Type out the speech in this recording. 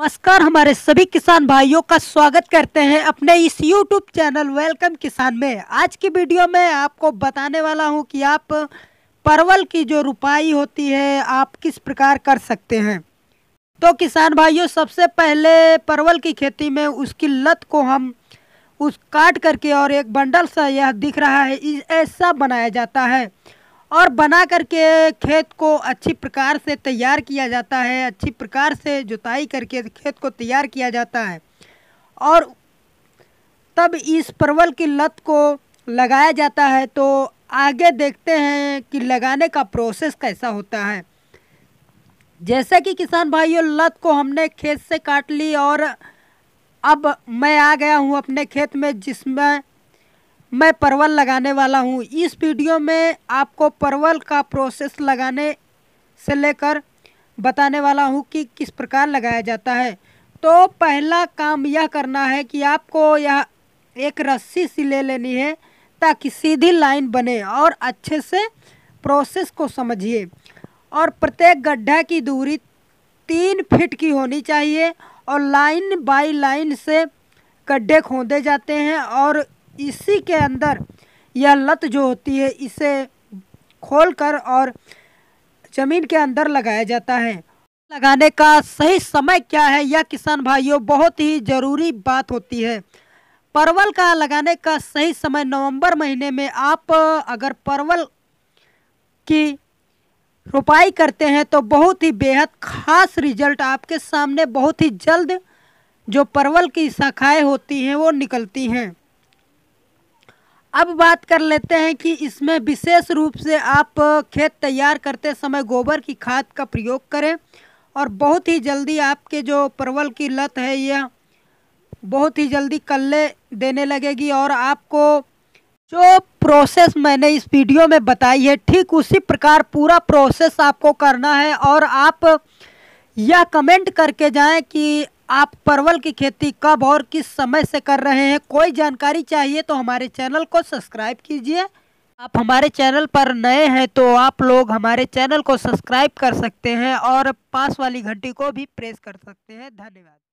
नमस्कार हमारे सभी किसान भाइयों का स्वागत करते हैं अपने इस YouTube चैनल वेलकम किसान में आज की वीडियो में आपको बताने वाला हूं कि आप परवल की जो रुपाई होती है आप किस प्रकार कर सकते हैं तो किसान भाइयों सबसे पहले परवल की खेती में उसकी लत को हम उस काट करके और एक बंडल सा यह दिख रहा है ऐसा बनाया जाता है और बना करके खेत को अच्छी प्रकार से तैयार किया जाता है अच्छी प्रकार से जुताई करके खेत को तैयार किया जाता है और तब इस परवल की लत को लगाया जाता है तो आगे देखते हैं कि लगाने का प्रोसेस कैसा होता है जैसे कि किसान भाइयों लत को हमने खेत से काट ली और अब मैं आ गया हूँ अपने खेत में जिसमें मैं परवल लगाने वाला हूँ इस वीडियो में आपको परवल का प्रोसेस लगाने से लेकर बताने वाला हूँ कि किस प्रकार लगाया जाता है तो पहला काम यह करना है कि आपको यह एक रस्सी सी ले लेनी है ताकि सीधी लाइन बने और अच्छे से प्रोसेस को समझिए और प्रत्येक गड्ढा की दूरी तीन फिट की होनी चाहिए और लाइन बाय लाइन से गड्ढे खोदे जाते हैं और इसी के अंदर यह लत जो होती है इसे खोलकर और ज़मीन के अंदर लगाया जाता है लगाने का सही समय क्या है यह किसान भाइयों बहुत ही ज़रूरी बात होती है परवल का लगाने का सही समय नवंबर महीने में आप अगर परवल की रोपाई करते हैं तो बहुत ही बेहद ख़ास रिजल्ट आपके सामने बहुत ही जल्द जो परवल की शाखाएं होती हैं वो निकलती हैं अब बात कर लेते हैं कि इसमें विशेष रूप से आप खेत तैयार करते समय गोबर की खाद का प्रयोग करें और बहुत ही जल्दी आपके जो परवल की लत है यह बहुत ही जल्दी कल्ले देने लगेगी और आपको जो प्रोसेस मैंने इस वीडियो में बताई है ठीक उसी प्रकार पूरा प्रोसेस आपको करना है और आप यह कमेंट करके जाएं कि आप परवल की खेती कब और किस समय से कर रहे हैं कोई जानकारी चाहिए तो हमारे चैनल को सब्सक्राइब कीजिए आप हमारे चैनल पर नए हैं तो आप लोग हमारे चैनल को सब्सक्राइब कर सकते हैं और पास वाली घंटी को भी प्रेस कर सकते हैं धन्यवाद